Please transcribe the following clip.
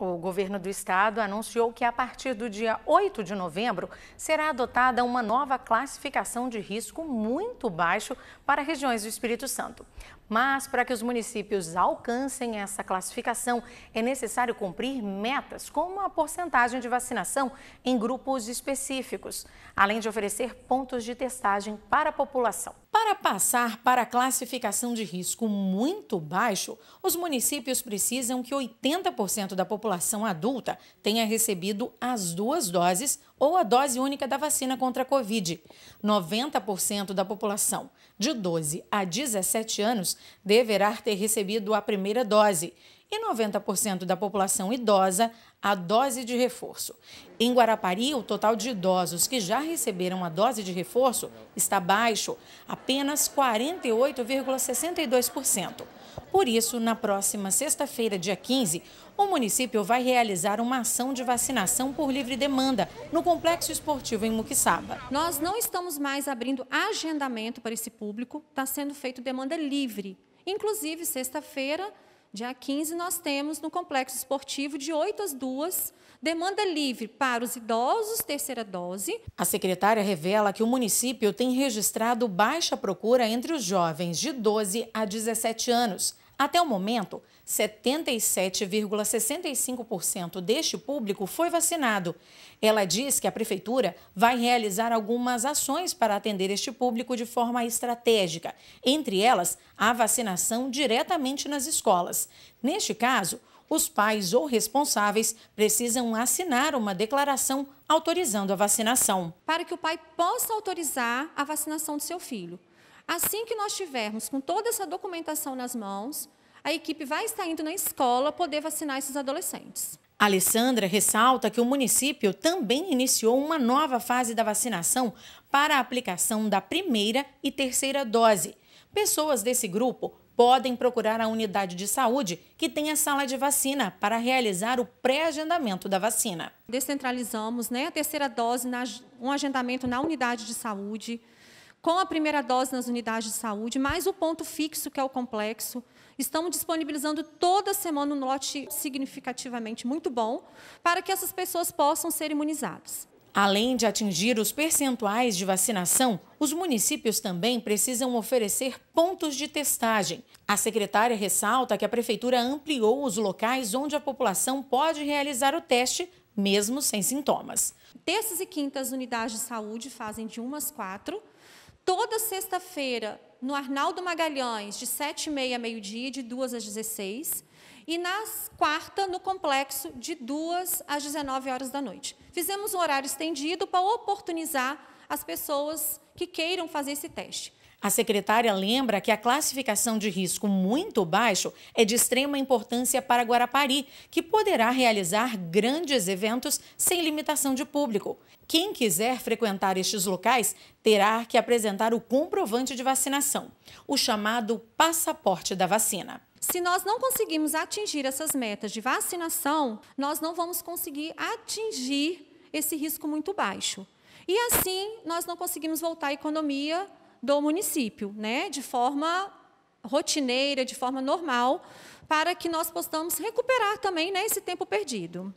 O governo do estado anunciou que a partir do dia 8 de novembro será adotada uma nova classificação de risco muito baixo para regiões do Espírito Santo. Mas para que os municípios alcancem essa classificação, é necessário cumprir metas como a porcentagem de vacinação em grupos específicos, além de oferecer pontos de testagem para a população. Para passar para a classificação de risco muito baixo, os municípios precisam que 80% da população população adulta tenha recebido as duas doses ou a dose única da vacina contra a Covid. 90% da população de 12 a 17 anos deverá ter recebido a primeira dose e 90% da população idosa a dose de reforço. Em Guarapari, o total de idosos que já receberam a dose de reforço está baixo, apenas 48,62%. Por isso, na próxima sexta-feira, dia 15, o município vai realizar uma ação de vacinação por livre demanda no Complexo Esportivo em Muquissaba. Nós não estamos mais abrindo agendamento para esse público, está sendo feito demanda livre. Inclusive, sexta-feira, Dia 15, nós temos no Complexo Esportivo, de 8 às 2, demanda livre para os idosos, terceira dose. A secretária revela que o município tem registrado baixa procura entre os jovens de 12 a 17 anos. Até o momento, 77,65% deste público foi vacinado. Ela diz que a Prefeitura vai realizar algumas ações para atender este público de forma estratégica, entre elas a vacinação diretamente nas escolas. Neste caso, os pais ou responsáveis precisam assinar uma declaração autorizando a vacinação. Para que o pai possa autorizar a vacinação do seu filho. Assim que nós tivermos com toda essa documentação nas mãos, a equipe vai estar indo na escola poder vacinar esses adolescentes. Alessandra ressalta que o município também iniciou uma nova fase da vacinação para a aplicação da primeira e terceira dose. Pessoas desse grupo podem procurar a unidade de saúde que tem a sala de vacina para realizar o pré-agendamento da vacina. Descentralizamos né, a terceira dose, na, um agendamento na unidade de saúde com a primeira dose nas unidades de saúde, mais o ponto fixo, que é o complexo. Estamos disponibilizando toda semana um lote significativamente muito bom para que essas pessoas possam ser imunizadas. Além de atingir os percentuais de vacinação, os municípios também precisam oferecer pontos de testagem. A secretária ressalta que a prefeitura ampliou os locais onde a população pode realizar o teste, mesmo sem sintomas. Terças e quintas, unidades de saúde fazem de umas quatro toda sexta-feira no Arnaldo Magalhães, de 7h30 a meio-dia, de 2 às 16 e nas quarta no complexo de 2 às 19 horas da noite. Fizemos um horário estendido para oportunizar as pessoas que queiram fazer esse teste. A secretária lembra que a classificação de risco muito baixo é de extrema importância para Guarapari, que poderá realizar grandes eventos sem limitação de público. Quem quiser frequentar estes locais terá que apresentar o comprovante de vacinação, o chamado passaporte da vacina. Se nós não conseguirmos atingir essas metas de vacinação, nós não vamos conseguir atingir esse risco muito baixo. E assim, nós não conseguimos voltar à economia do município, né, de forma rotineira, de forma normal, para que nós possamos recuperar também né, esse tempo perdido.